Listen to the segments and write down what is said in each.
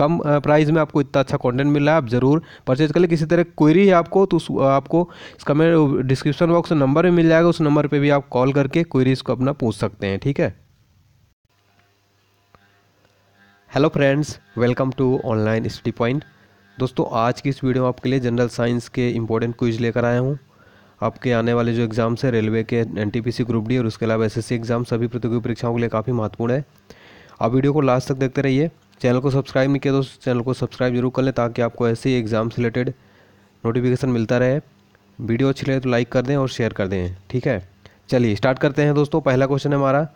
कम price में आपको इतना अच्छा कंटेंट मिल रहा है आप ज़रूर परचेज कर ले किसी तरह क्वेरी है आपको तो आपको इसका मेरे डिस्क्रिप्शन बॉक्स नंबर भी मिल जाएगा उस नंबर पर भी आप कॉल करके क्वेरीज़ को अपना पूछ सकते हैं ठीक है hello friends welcome to online study point दोस्तों आज की इस वीडियो में आपके लिए जनरल साइंस के इंपॉर्टेंट क्विज लेकर आया हूँ आपके आने वाले जो एग्ज़ाम्स हैं रेलवे के एनटीपीसी ग्रुप डी और उसके अलावा एसएससी एग्ज़ाम सभी प्रतियोगी परीक्षाओं के लिए काफ़ी महत्वपूर्ण है आप वीडियो को लास्ट तक देखते रहिए चैनल को सब्सक्राइब नहीं किया तो चैनल को सब्सक्राइब जरूर कर लें ताकि आपको ऐसे ही एग्ज़ाम से रिलेटेड नोटिफिकेशन मिलता रहे वीडियो अच्छी लगे तो लाइक कर दें और शेयर कर दें ठीक है चलिए स्टार्ट करते हैं दोस्तों पहला क्वेश्चन है हमारा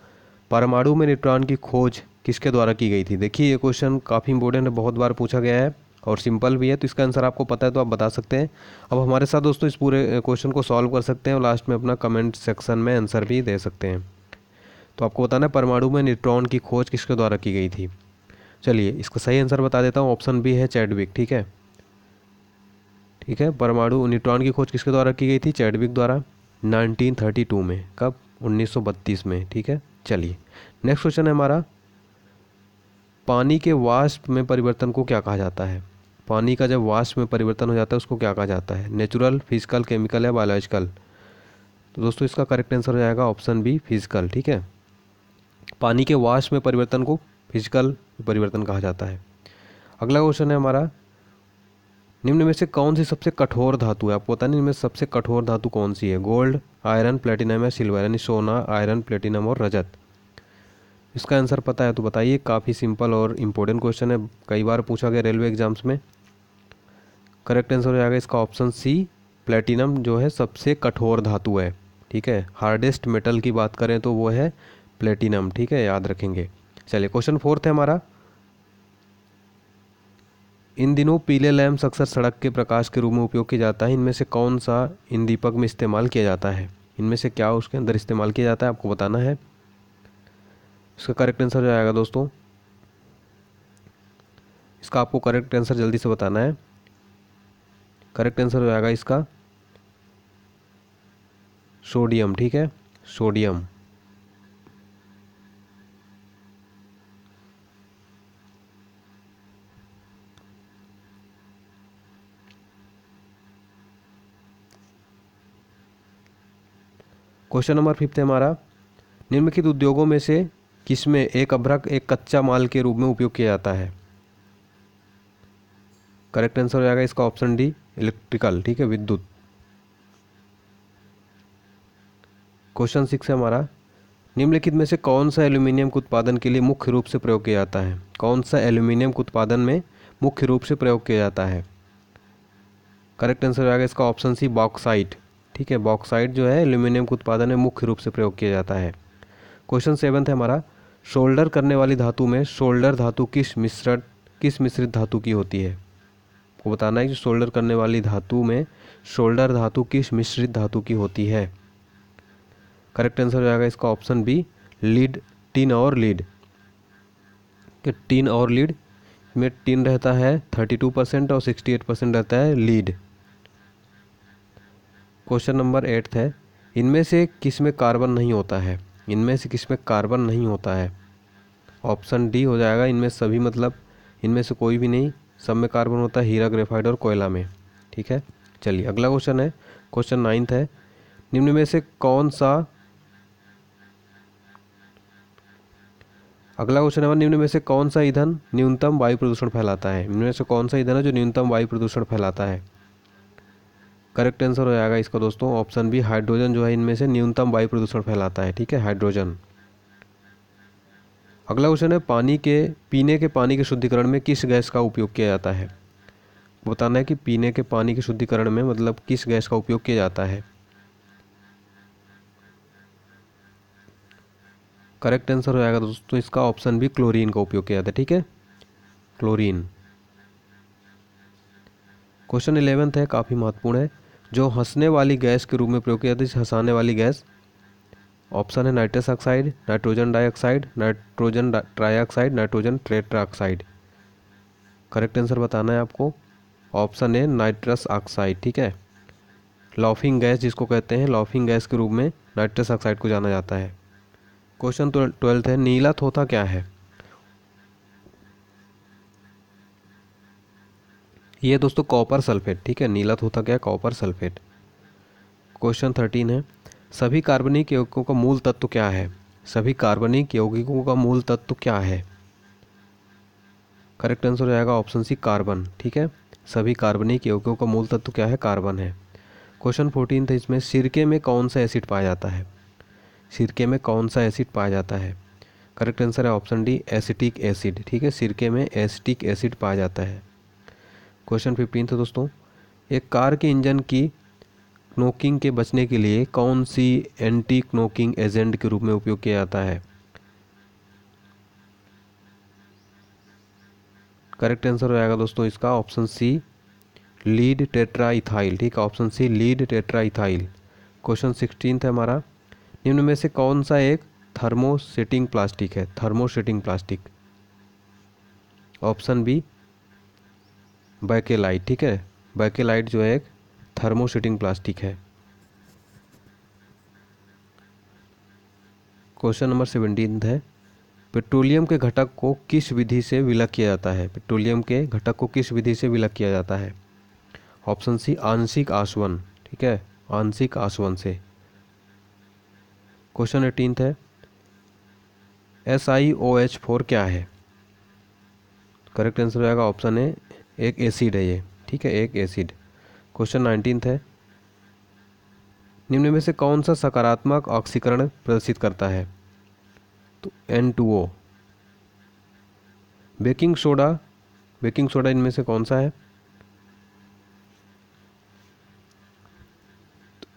परमाणु में न्यूट्रॉन की खोज किसके द्वारा की गई थी देखिए ये क्वेश्चन काफ़ी इंपॉर्टेंट है बहुत बार पूछा गया है और सिंपल भी है तो इसका आंसर आपको पता है तो आप बता सकते हैं अब हमारे साथ दोस्तों इस पूरे क्वेश्चन को सॉल्व कर सकते हैं और लास्ट में अपना कमेंट सेक्शन में आंसर भी दे सकते हैं तो आपको बताना परमाणु में न्यूट्रॉन की खोज किसके द्वारा की गई थी चलिए इसका सही आंसर बता देता हूँ ऑप्शन बी है चैडविक ठीक है ठीक है परमाणु न्यूट्रॉन की खोज किसके द्वारा की गई थी चैडविक द्वारा 1932 में कब 1932 में ठीक है चलिए नेक्स्ट क्वेश्चन है हमारा पानी के वाष्प में परिवर्तन को क्या कहा जाता है पानी का जब वाष्प में परिवर्तन हो जाता है उसको क्या कहा जाता है नेचुरल फिजिकल केमिकल या बायोलॉजिकल तो दोस्तों इसका करेक्ट आंसर हो जाएगा ऑप्शन बी फिजिकल ठीक है पानी के वाष्प में परिवर्तन को फिजिकल परिवर्तन कहा जाता है अगला क्वेश्चन है हमारा निम्न में से कौन सी सबसे कठोर धातु है आपको पता नहीं इनमें सबसे कठोर धातु कौन सी है गोल्ड आयरन प्लेटिनम या सिल्वर यानी सोना आयरन प्लेटिनम और रजत इसका आंसर पता है तो बताइए काफ़ी सिंपल और इम्पोर्टेंट क्वेश्चन है कई बार पूछा गया रेलवे एग्जाम्स में करेक्ट आंसर हो जाएगा इसका ऑप्शन सी प्लेटिनम जो है सबसे कठोर धातु है ठीक है हार्डेस्ट मेटल की बात करें तो वो है प्लेटिनम ठीक है याद रखेंगे चलिए क्वेश्चन फोर्थ है हमारा इन दिनों पीले लैम्प्स अक्सर सड़क के प्रकाश के रूप में उपयोग किया जाता है इनमें से कौन सा इन दीपक में इस्तेमाल किया जाता है इनमें से क्या उसके अंदर इस्तेमाल किया जाता है आपको बताना है इसका करेक्ट आंसर हो जाएगा दोस्तों इसका आपको करेक्ट आंसर जल्दी से बताना है करेक्ट आंसर हो जाएगा इसका सोडियम ठीक है सोडियम क्वेश्चन नंबर फिफ्थ है हमारा निम्नलिखित उद्योगों में से किसमें एक अभ्रक एक कच्चा माल के रूप में उपयोग किया जाता है करेक्ट आंसर हो जाएगा इसका ऑप्शन डी इलेक्ट्रिकल ठीक है विद्युत क्वेश्चन सिक्स है हमारा निम्नलिखित में से कौन सा एल्यूमिनियम के उत्पादन के लिए मुख्य रूप से प्रयोग किया जाता है कौन सा एल्यूमिनियम के उत्पादन में मुख्य रूप से प्रयोग किया जाता है करेक्ट आंसर हो जाएगा इसका ऑप्शन सी बॉक्साइट ठीक है बॉक्साइट जो है एल्यूमिनियम के उत्पादन में मुख्य रूप से प्रयोग किया जाता है क्वेश्चन सेवन्थ है हमारा शोल्डर करने वाली धातु में शोल्डर धातु किस मिश्रण किस मिश्रित धातु की होती है आपको बताना है कि शोल्डर करने वाली धातु में शोल्डर धातु किस मिश्रित धातु की होती है करेक्ट आंसर हो जाएगा इसका ऑप्शन बी लीड टिन और लीड कि टिन और लीड में टिन रहता है थर्टी टू परसेंट और सिक्सटी एट परसेंट रहता है लीड क्वेश्चन नंबर एट्थ है इनमें से किस में कार्बन नहीं होता है इनमें से किस में कार्बन नहीं होता है ऑप्शन डी हो जाएगा इनमें सभी मतलब इनमें से कोई भी नहीं सब में कार्बन होता है हीरा ग्रेफाइड और कोयला में ठीक है चलिए अगला क्वेश्चन है क्वेश्चन नाइन्थ है निम्न में से कौन सा अगला क्वेश्चन नंबर निम्न में से कौन सा ईंधन न्यूनतम वायु प्रदूषण फैलाता है निम्न में से कौन सा ईंधन है जो न्यूनतम वायु प्रदूषण फैलाता है करेक्ट आंसर हो जाएगा इसका दोस्तों ऑप्शन बी हाइड्रोजन जो है इनमें से न्यूनतम वायु प्रदूषण फैलाता है ठीक है हाइड्रोजन अगला क्वेश्चन है पानी के पीने के पानी के शुद्धिकरण में किस गैस का उपयोग किया जाता है बताना है कि पीने के पानी के शुद्धिकरण में मतलब किस गैस का उपयोग किया जाता है करेक्ट आंसर हो जाएगा दोस्तों इसका ऑप्शन भी क्लोरीन का उपयोग किया जाता है ठीक है क्लोरीन क्वेश्चन इलेवेंथ है काफ़ी महत्वपूर्ण है जो हंसने वाली गैस के रूप में प्रयोग किया जाती है हंसाने वाली गैस ऑप्शन है nitrous oxide nitrogen dioxide nitrogen trioxide nitrogen tetraoxide correct answer बताना है आपको ऑप्शन है नाइट्रस ऑक्साइड ठीक है लॉफिंग गैस जिसको कहते हैं लॉफिंग गैस के रूप में नाइट्रस ऑक्साइड को जाना जाता है क्वेश्चन ट्वेल्थ है नीला थोथा क्या है ये दोस्तों कॉपर सल्फेट ठीक है नीला होता क्या कॉपर सल्फेट क्वेश्चन थर्टीन है सभी कार्बनिक यौगिकों का मूल तत्व क्या है सभी कार्बनिक यौगिकों का मूल तत्व क्या है करेक्ट आंसर हो जाएगा ऑप्शन सी कार्बन ठीक है सभी कार्बनिक यौगिकों का मूल तत्व क्या है कार्बन है क्वेश्चन फोर्टीन था इसमें सिरके में कौन सा एसिड पाया जाता है सिरके में कौन सा एसिड पाया जाता है करेक्ट आंसर है ऑप्शन डी एसिटिक एसिड ठीक है सिरके में एसिटिक एसिड पाया जाता है क्वेश्चन फिफ्टीन था दोस्तों एक कार के इंजन की क्नोकिंग के बचने के लिए कौन सी एंटी क्नोकिंग एजेंट के रूप में उपयोग किया जाता है करेक्ट आंसर हो जाएगा दोस्तों इसका ऑप्शन सी लीड टेट्राइथाइल ठीक है option C lead tetraethyl question sixteen था हमारा निम्न में से कौन सा एक थर्मोसेटिंग प्लास्टिक है thermosetting plastic option B bakelite ठीक है बैकेलाइट जो है एक थर्मोसीटिंग प्लास्टिक है क्वेश्चन नंबर सेवेंटीन है पेट्रोलियम के घटक को किस विधि से विलग किया जाता है पेट्रोलियम के घटक को किस विधि से विलग किया जाता है ऑप्शन सी आंशिक आसवन ठीक है आंशिक आसवन से क्वेश्चन एटीन है S I O H four क्या है करेक्ट आंसर हो जाएगा ऑप्शन ए एक एसिड है ये ठीक है एक एसिड क्वेश्चन नाइनटीन है निम्न में से कौन सा सकारात्मक ऑक्सीकरण प्रदर्शित करता है तो N two O baking soda baking soda इनमें से कौन सा है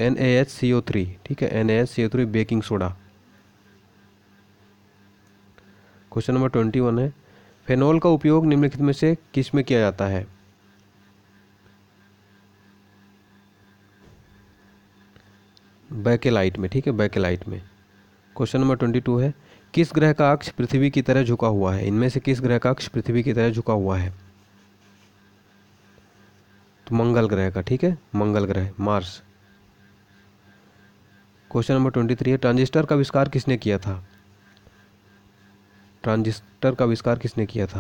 N A H C O three ठीक है N A H C O three baking soda question number twenty one है फेनोल का उपयोग निम्नलिखित में से किस में किया जाता है बैकेलाइट में ठीक है बैकेलाइट में क्वेश्चन नंबर ट्वेंटी टू है किस ग्रह का अक्ष पृथ्वी की तरह झुका हुआ है इनमें से किस ग्रह का अक्ष पृथ्वी की तरह झुका हुआ है तो मंगल ग्रह का ठीक है मंगल ग्रह Mars question number twenty three है ट्रांजिस्टर का आविष्कार किसने किया था ट्रांजिस्टर का आविष्कार किसने किया था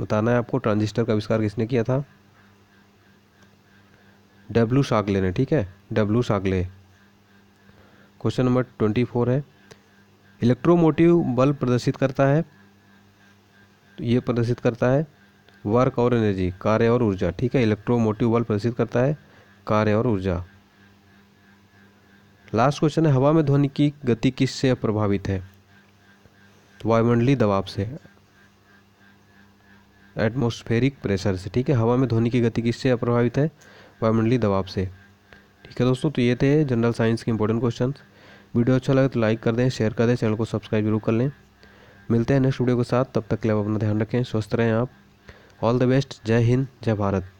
बताना है आपको ट्रांजिस्टर का आविष्कार किसने किया था डब्लू शागले ने ठीक है W Shockley question number twenty four है इलेक्ट्रोमोटिव बल प्रदर्शित करता है तो ये प्रदर्शित करता है वर्क और एनर्जी कार्य और ऊर्जा ठीक है इलेक्ट्रोमोटिव बल प्रदर्शित करता है कार्य और ऊर्जा लास्ट क्वेश्चन है हवा में ध्वनि की गति किससे प्रभावित है तो वायुमंडलीय दबाव से एटमोस्फेरिक प्रेशर से ठीक है हवा में ध्वनि की गति किससे प्रभावित है वायुमंडलीय दबाव से ठीक है दोस्तों तो ये थे जनरल साइंस के इंपॉर्टेंट क्वेश्चन वीडियो अच्छा लगे तो लाइक कर दें शेयर कर दें चैनल को सब्सक्राइब जरूर कर लें मिलते हैं नेक्स्ट वीडियो के साथ तब तक के लिए आप अपना ध्यान रखें स्वस्थ रहें आप ऑल द बेस्ट जय हिंद जय भारत